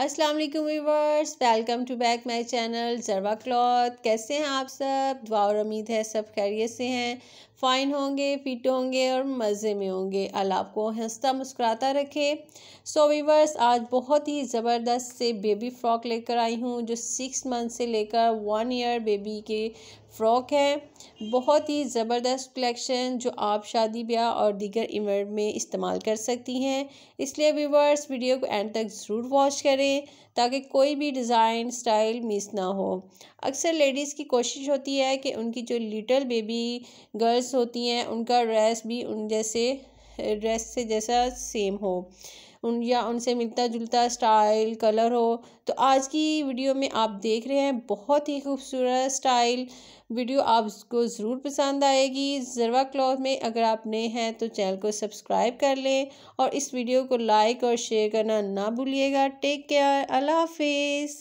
अस्सलाम वालेकुम viewers welcome to back my channel जरवा क्लॉथ कैसे हैं आप सब दुआ और उम्मीद है सब खैरियत से हैं फ़ाइन होंगे फिट होंगे और मज़े में होंगे अल्लाह आपको हंसता मुस्कुराता रखे सो so, व्यूवर्स आज बहुत ही ज़बरदस्त से बेबी फ़्रॉक लेकर आई हूँ जो सिक्स मंथ से लेकर वन ईयर बेबी के फ़्रॉक है बहुत ही ज़बरदस्त कलेक्शन जो आप शादी ब्याह और दीगर इवेंट में इस्तेमाल कर सकती हैं इसलिए व्यूवर्स वीडियो को एंड तक ज़रूर वॉच करें ताकि कोई भी डिज़ाइन स्टाइल मिस ना हो अक्सर लेडीज़ की कोशिश होती है कि उनकी जो लिटल बेबी गर्ल्स होती हैं उनका ड्रेस भी उन जैसे ड्रेस से जैसा सेम हो उन या उनसे मिलता जुलता स्टाइल कलर हो तो आज की वीडियो में आप देख रहे हैं बहुत ही खूबसूरत स्टाइल वीडियो आपको ज़रूर पसंद आएगी ज़रवा क्लॉथ में अगर आप नए हैं तो चैनल को सब्सक्राइब कर लें और इस वीडियो को लाइक और शेयर करना ना भूलिएगा टेक केयर अल्लाह हाफिज़